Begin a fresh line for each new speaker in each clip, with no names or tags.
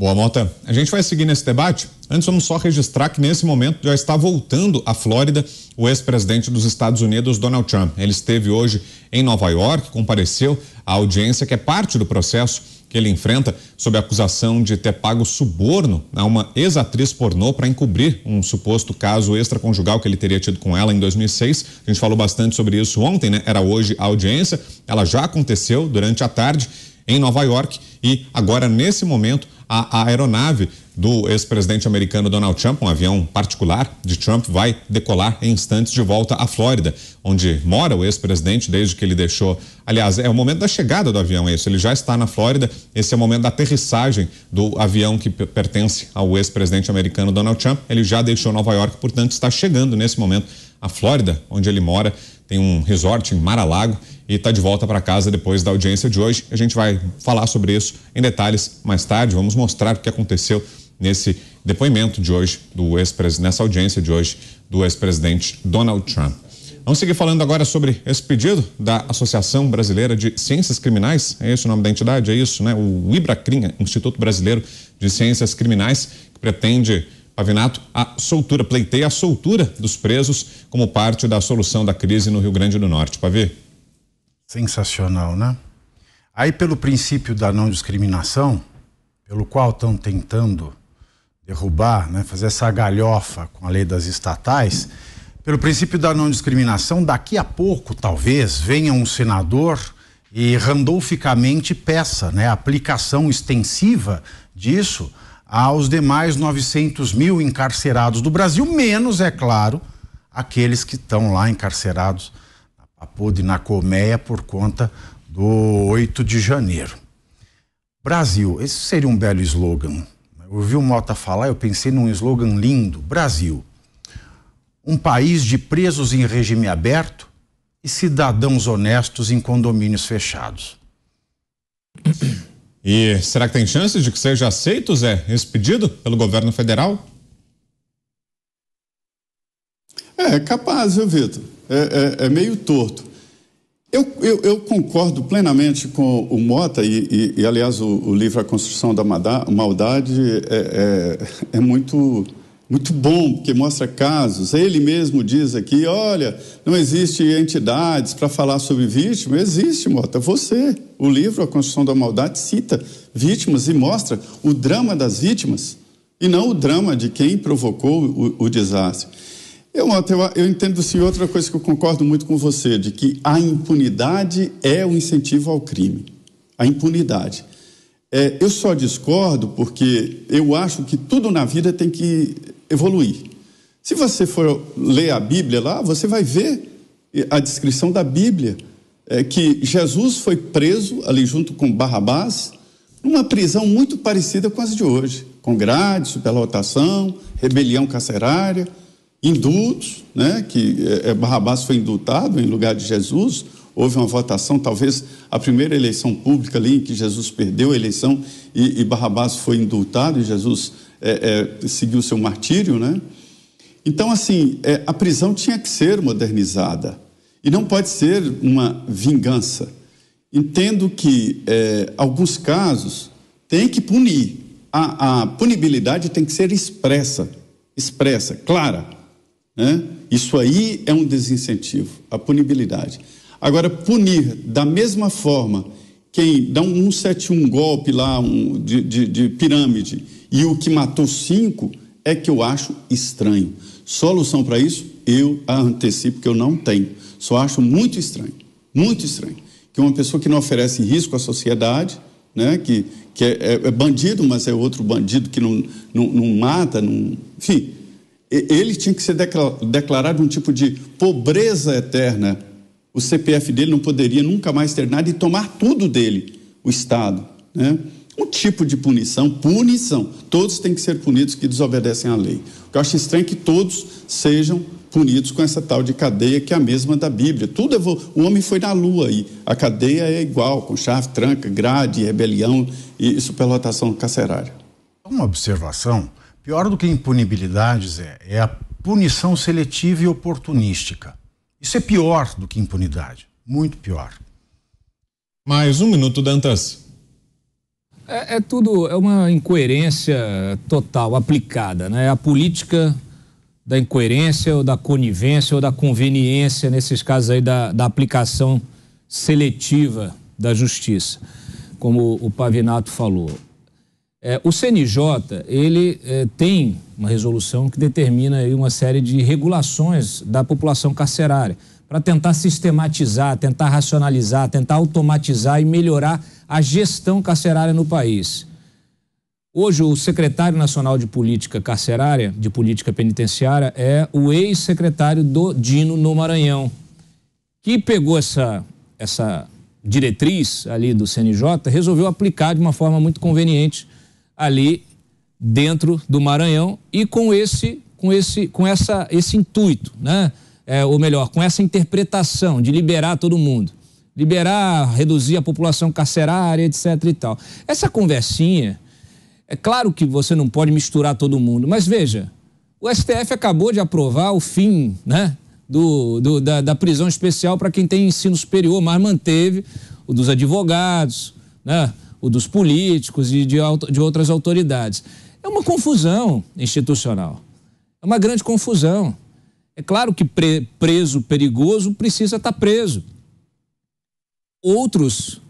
Boa, Mota. A gente vai seguir nesse debate. Antes, vamos só registrar que nesse momento já está voltando à Flórida o ex-presidente dos Estados Unidos, Donald Trump. Ele esteve hoje em Nova York, compareceu à audiência que é parte do processo que ele enfrenta sob a acusação de ter pago suborno a uma ex-atriz pornô para encobrir um suposto caso extraconjugal que ele teria tido com ela em 2006. A gente falou bastante sobre isso ontem, né? Era hoje a audiência. Ela já aconteceu durante a tarde em Nova York e agora, nesse momento, a, a aeronave do ex-presidente americano Donald Trump, um avião particular de Trump, vai decolar em instantes de volta à Flórida, onde mora o ex-presidente desde que ele deixou. Aliás, é o momento da chegada do avião, esse. Ele já está na Flórida. Esse é o momento da aterrissagem do avião que pertence ao ex-presidente americano Donald Trump. Ele já deixou Nova York, portanto, está chegando nesse momento à Flórida, onde ele mora tem um resort em Maralago e está de volta para casa depois da audiência de hoje. A gente vai falar sobre isso em detalhes mais tarde. Vamos mostrar o que aconteceu nesse depoimento de hoje do ex nessa audiência de hoje do ex-presidente Donald Trump. Vamos seguir falando agora sobre esse pedido da Associação Brasileira de Ciências Criminais, é esse o nome da entidade, é isso, né? O IBRACRIM, Instituto Brasileiro de Ciências Criminais, que pretende Pavinato, a soltura, pleiteia a soltura dos presos como parte da solução da crise no Rio Grande do Norte. Pavê? Sensacional, né? Aí, pelo princípio da não discriminação,
pelo qual estão tentando derrubar, né, fazer essa galhofa com a lei das estatais, pelo princípio da não discriminação, daqui a pouco, talvez, venha um senador e randolficamente peça né, a aplicação extensiva disso aos demais 900 mil encarcerados do Brasil, menos, é claro, aqueles que estão lá encarcerados na Papuda na Colmeia por conta do 8 de janeiro. Brasil, esse seria um belo slogan. Eu ouvi o Mota falar, eu pensei num slogan lindo: Brasil, um país de presos em regime aberto e cidadãos honestos
em condomínios fechados. E será que tem chances de que seja aceito, Zé, esse pedido pelo governo federal?
É, é, capaz, viu, Vitor? É, é, é, meio torto. Eu, eu, eu, concordo plenamente com o Mota, e, e, e aliás, o, o livro A Construção da Maldade é, é, é muito muito bom, porque mostra casos. Ele mesmo diz aqui: olha, não existe entidades para falar sobre vítima. Existe, Mota, você. O livro A Construção da Maldade cita vítimas e mostra o drama das vítimas e não o drama de quem provocou o, o desastre. Eu, Mota, eu, eu entendo sim outra coisa que eu concordo muito com você: de que a impunidade é o um incentivo ao crime. A impunidade. É, eu só discordo porque eu acho que tudo na vida tem que evoluir. Se você for ler a Bíblia lá, você vai ver a descrição da Bíblia, é que Jesus foi preso ali junto com Barrabás, numa prisão muito parecida com as de hoje, com grades, superlotação, rebelião carcerária, indultos, né, que é, é, Barrabás foi indultado em lugar de Jesus, houve uma votação, talvez a primeira eleição pública ali em que Jesus perdeu a eleição e, e Barrabás foi indultado e Jesus é, é, seguiu seu martírio, né? Então, assim, é, a prisão tinha que ser modernizada e não pode ser uma vingança. Entendo que é, alguns casos tem que punir. A, a, punibilidade tem que ser expressa, expressa, clara. Né? Isso aí é um desincentivo, a punibilidade. Agora, punir da mesma forma quem dá um 171 golpe lá um, de, de, de pirâmide e o que matou cinco, é que eu acho estranho. Solução para isso, eu antecipo que eu não tenho. Só acho muito estranho, muito estranho, que uma pessoa que não oferece risco à sociedade, né, que, que é, é, é bandido, mas é outro bandido que não, não, não mata, não, enfim, ele tinha que ser declarado um tipo de pobreza eterna o CPF dele não poderia nunca mais ter nada e tomar tudo dele, o Estado. Né? Um tipo de punição, punição. Todos têm que ser punidos que desobedecem à lei. O que eu acho estranho é que todos sejam punidos com essa tal de cadeia que é a mesma da Bíblia. Tudo é vo... o homem foi na lua aí. A cadeia é igual, com chave, tranca, grade, rebelião e superlotação carcerária.
Uma observação, pior do que impunibilidades é, é a punição seletiva e oportunística. Isso é pior do que impunidade, muito pior.
Mais um minuto, Dantas. É, é tudo, é uma incoerência total, aplicada, né? A política da incoerência ou da conivência ou da conveniência, nesses casos aí da, da aplicação seletiva da justiça, como o Pavinato falou. É, o CNJ ele é, tem uma resolução que determina aí, uma série de regulações da população carcerária para tentar sistematizar, tentar racionalizar, tentar automatizar e melhorar a gestão carcerária no país. Hoje o secretário nacional de política carcerária, de política penitenciária, é o ex-secretário do Dino no Maranhão, que pegou essa essa diretriz ali do CNJ, resolveu aplicar de uma forma muito conveniente ali dentro do Maranhão e com esse com esse com essa esse intuito, né? É, ou melhor, com essa interpretação de liberar todo mundo, liberar, reduzir a população carcerária, etc e tal. Essa conversinha, é claro que você não pode misturar todo mundo, mas veja, o STF acabou de aprovar o fim, né? Do, do da, da prisão especial para quem tem ensino superior, mas manteve o dos advogados, né? o dos políticos e de, de outras autoridades. É uma confusão institucional. É uma grande confusão. É claro que pre, preso perigoso precisa estar tá preso. Outros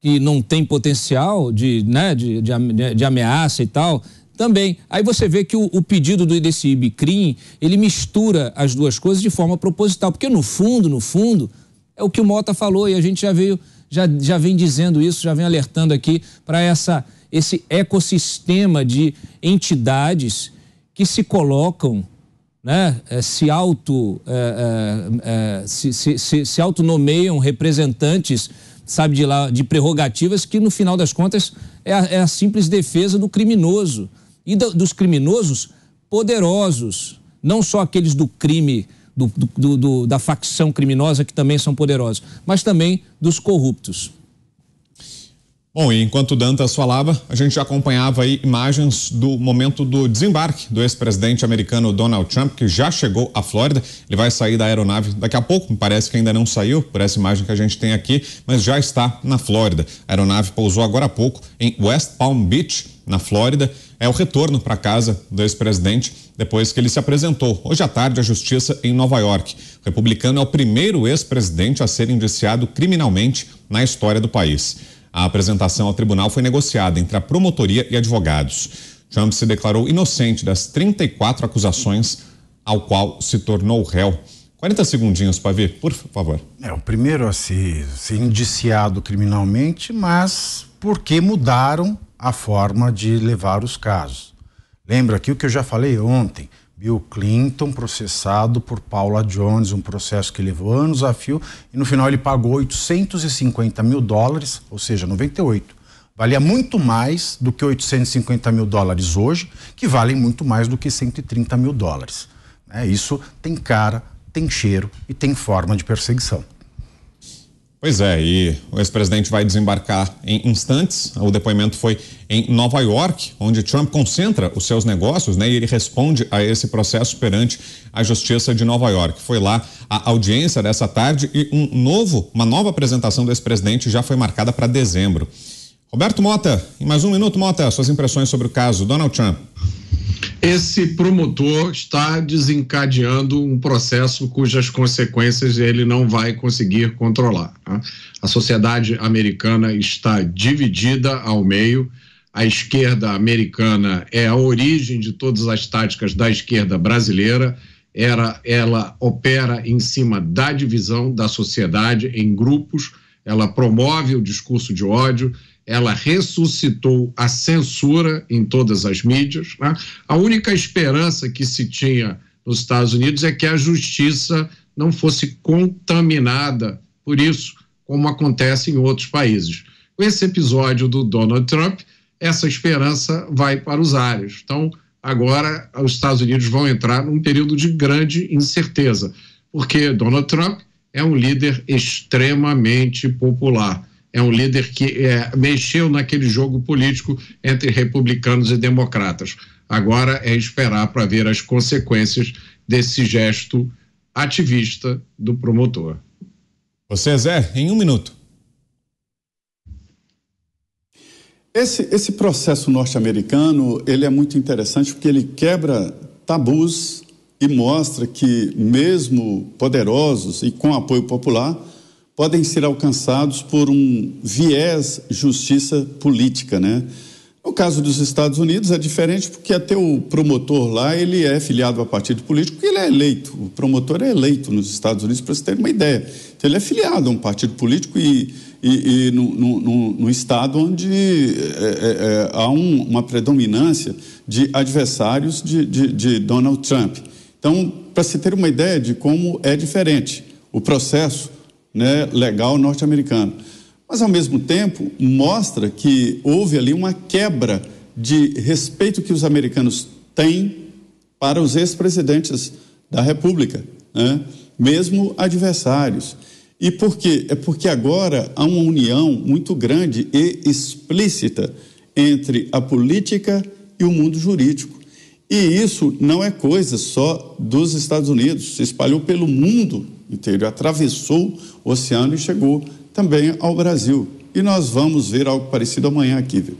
que não têm potencial de, né, de, de, de ameaça e tal, também. Aí você vê que o, o pedido do, desse IBCRIM, ele mistura as duas coisas de forma proposital, porque no fundo, no fundo, é o que o Mota falou e a gente já veio já, já vem dizendo isso, já vem alertando aqui para essa esse ecossistema de entidades que se colocam, né, é, se auto é, é, é, se, se, se, se autonomeiam representantes, sabe de lá, de prerrogativas que no final das contas é a, é a simples defesa do criminoso e do, dos criminosos poderosos, não só aqueles do crime do, do, do, da facção criminosa, que também são poderosos, mas também dos corruptos. Bom, e enquanto Dantas falava, a gente já acompanhava
aí imagens do momento do desembarque do ex-presidente americano Donald Trump, que já chegou à Flórida. Ele vai sair da aeronave daqui a pouco, me parece que ainda não saiu, por essa imagem que a gente tem aqui, mas já está na Flórida. A aeronave pousou agora há pouco em West Palm Beach, na Flórida. É o retorno para casa do ex-presidente depois que ele se apresentou hoje à tarde à justiça em Nova York. O republicano é o primeiro ex-presidente a ser indiciado criminalmente na história do país. A apresentação ao tribunal foi negociada entre a promotoria e advogados. Trump se declarou inocente das 34 acusações ao qual se tornou réu. 40 segundinhos, para ver, por favor.
É o primeiro a ser, ser indiciado criminalmente, mas porque mudaram a forma de levar os casos. Lembra aqui o que eu já falei ontem. Bill Clinton processado por Paula Jones, um processo que levou anos a fio, e no final ele pagou 850 mil dólares, ou seja, 98. Valia muito mais do que 850 mil dólares hoje, que valem muito mais do que 130 mil dólares. É, isso tem cara, tem cheiro e tem forma de perseguição.
Pois é, e o ex-presidente vai desembarcar em instantes. O depoimento foi em Nova York, onde Trump concentra os seus negócios, né? E ele responde a esse processo perante a Justiça de Nova York. Foi lá a audiência dessa tarde e um novo, uma nova apresentação do ex-presidente já foi marcada para dezembro. Roberto Mota, em mais um minuto, Mota, suas
impressões sobre o caso Donald Trump. Esse promotor está desencadeando um processo cujas consequências ele não vai conseguir controlar. Né? A sociedade americana está dividida ao meio. A esquerda americana é a origem de todas as táticas da esquerda brasileira. Era, ela opera em cima da divisão da sociedade em grupos, ela promove o discurso de ódio, ela ressuscitou a censura em todas as mídias. Né? A única esperança que se tinha nos Estados Unidos é que a justiça não fosse contaminada por isso, como acontece em outros países. Com esse episódio do Donald Trump, essa esperança vai para os ares. Então, agora os Estados Unidos vão entrar num período de grande incerteza, porque Donald Trump é um líder extremamente popular é um líder que é, mexeu naquele jogo político entre republicanos e democratas. Agora é esperar para ver as consequências desse gesto ativista do promotor. Você, Zé, em um minuto.
Esse, esse processo norte-americano ele é muito interessante porque ele quebra tabus e mostra que mesmo poderosos e com apoio popular podem ser alcançados por um viés justiça política, né? No caso dos Estados Unidos é diferente porque até o promotor lá ele é filiado a partido político, e ele é eleito. O promotor é eleito nos Estados Unidos para você ter uma ideia. Então, ele é filiado a um partido político e, e, e no, no, no, no, estado onde é, é, é há um, uma predominância de adversários de, de, de Donald Trump. Então, para se ter uma ideia de como é diferente o processo né, legal norte-americano. Mas, ao mesmo tempo, mostra que houve ali uma quebra de respeito que os americanos têm para os ex-presidentes da República, né? mesmo adversários. E por quê? É porque agora há uma união muito grande e explícita entre a política e o mundo jurídico. E isso não é coisa só dos Estados Unidos, se espalhou pelo mundo ele atravessou o oceano e chegou também ao Brasil. E nós vamos ver algo parecido amanhã aqui. Viu?